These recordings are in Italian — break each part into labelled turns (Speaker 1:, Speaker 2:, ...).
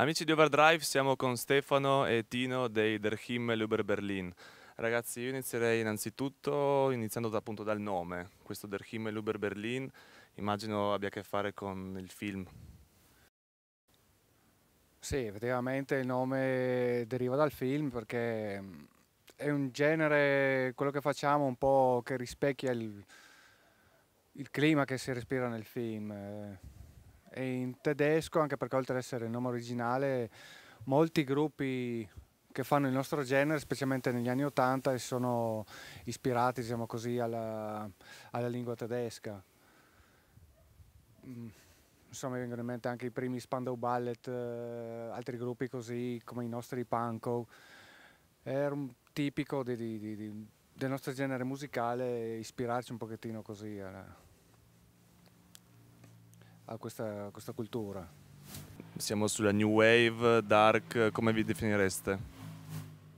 Speaker 1: Amici di Overdrive, siamo con Stefano e Tino dei Der Himmel über Berlin. Ragazzi, io inizierei innanzitutto iniziando da, appunto dal nome. Questo Der Himmel über Berlin immagino abbia a che fare con il film.
Speaker 2: Sì, effettivamente il nome deriva dal film perché mm, è un genere, quello che facciamo un po' che rispecchia il, il clima che si respira nel film. Eh e in tedesco, anche perché oltre ad essere il nome originale, molti gruppi che fanno il nostro genere, specialmente negli anni Ottanta, sono ispirati diciamo così, alla, alla, lingua tedesca. Mm, insomma, mi vengono in mente anche i primi Spandau Ballet, eh, altri gruppi così come i nostri Panko. Era un tipico di, di, di, del nostro genere musicale ispirarci un pochettino così alla, eh a questa, a questa cultura.
Speaker 1: Siamo sulla new wave, dark, come vi definireste?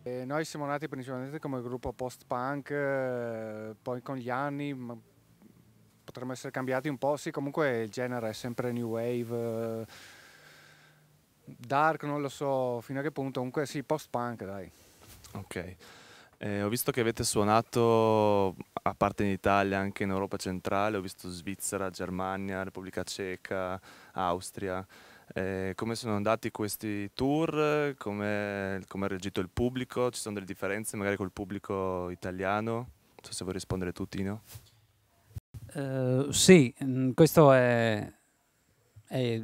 Speaker 2: E noi siamo nati principalmente come gruppo post-punk, eh, poi con gli anni potremmo essere cambiati un po', sì comunque il genere è sempre new wave, eh, dark non lo so fino a che punto, comunque sì post-punk dai.
Speaker 1: Ok. Eh, ho visto che avete suonato, a parte in Italia, anche in Europa centrale, ho visto Svizzera, Germania, Repubblica Ceca, Austria. Eh, come sono andati questi tour? Come, ha reagito il pubblico? Ci sono delle differenze magari col pubblico italiano? Non so se vuoi rispondere tu, Tino.
Speaker 3: Uh, sì, mm, questo è, è,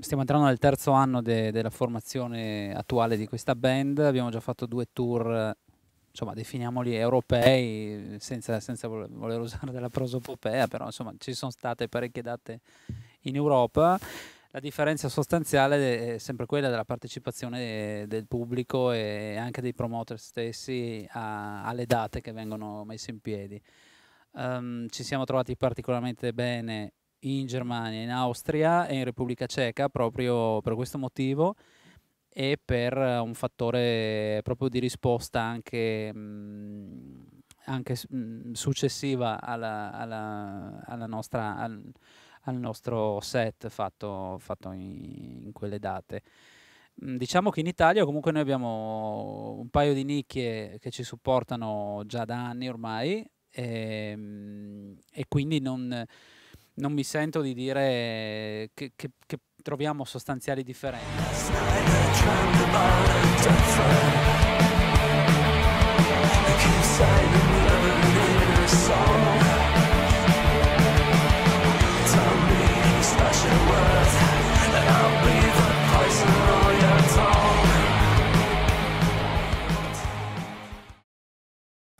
Speaker 3: Stiamo entrando nel terzo anno de, della formazione attuale di questa band. Abbiamo già fatto due tour insomma, definiamoli europei senza, senza voler usare della prosopopea, però insomma, ci sono state parecchie date in Europa. La differenza sostanziale è sempre quella della partecipazione del pubblico e anche dei promoter stessi a, alle date che vengono messe in piedi. Um, ci siamo trovati particolarmente bene in Germania, in Austria e in Repubblica Ceca proprio per questo motivo e per eh, un fattore proprio di risposta anche, mh, mm, anche mh, mm, successiva alla, alla, alla nostra, al, al, nostro set fatto, fatto in, in, quelle date. Mm, diciamo che in Italia comunque noi abbiamo un paio di nicchie che ci supportano già da anni ormai e, ehm, e quindi non, non mi sento di dire che, che, che troviamo sostanziali differenze.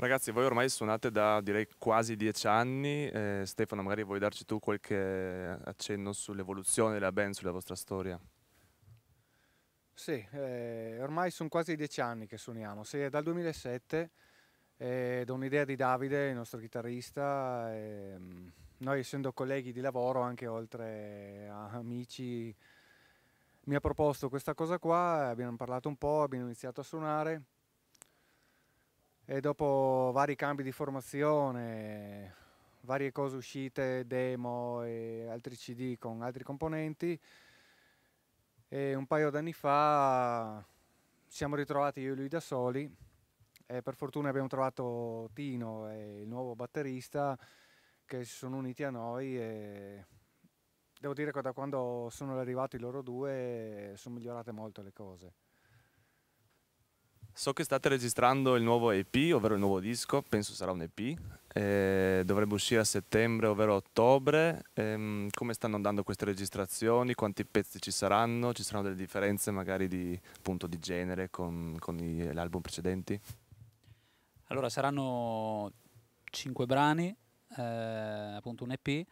Speaker 1: Ragazzi, voi ormai suonate da direi quasi dieci anni, eh, Stefano magari vuoi darci tu qualche accenno sull'evoluzione della band, sulla vostra storia?
Speaker 2: Sì, eh, ormai sono quasi dieci anni che suoniamo, sì, è dal 2007, eh, da un'idea di Davide, il nostro chitarrista, ehm, noi essendo colleghi di lavoro anche oltre a amici, mi ha proposto questa cosa qua, abbiamo parlato un po', abbiamo iniziato a suonare e dopo vari cambi di formazione, varie cose uscite, demo e altri CD con altri componenti, e un paio d'anni fa ci siamo ritrovati io e lui da soli e per fortuna abbiamo trovato Tino e il nuovo batterista che si sono uniti a noi e devo dire che da quando sono arrivati loro due sono migliorate molto le cose.
Speaker 1: So che state registrando il nuovo EP, ovvero il nuovo disco, penso sarà un EP, eh, dovrebbe uscire a settembre, ovvero ottobre. Eh, come stanno andando queste registrazioni? Quanti pezzi ci saranno? Ci saranno delle differenze magari di, appunto, di genere con, con gli album precedenti?
Speaker 3: Allora, saranno cinque brani, eh, appunto un EP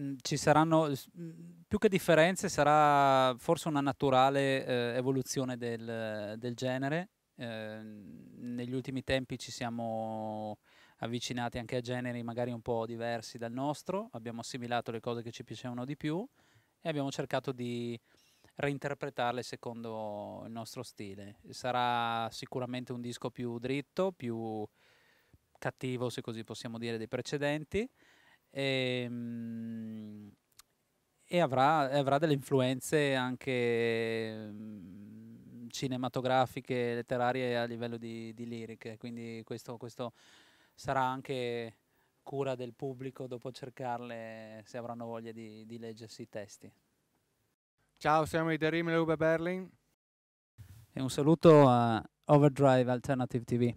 Speaker 3: Mm, ci saranno mm, più che differenze, sarà forse una naturale eh, evoluzione del, del genere. Eh, negli ultimi tempi ci siamo avvicinati anche a generi magari un po' diversi dal nostro, abbiamo assimilato le cose che ci piacevano di più e abbiamo cercato di reinterpretarle secondo il nostro stile. Sarà sicuramente un disco più dritto, più cattivo, se così possiamo dire, dei precedenti. E, ehm, mh, e avrà, avrà delle influenze anche mhmm, cinematografiche, letterarie a livello di, di liriche, quindi questo, questo, sarà anche cura del pubblico dopo cercarle se avranno voglia di, di leggersi i testi.
Speaker 2: Ciao, siamo i The Rimele Ube Berlin.
Speaker 3: E un saluto a Overdrive Alternative TV.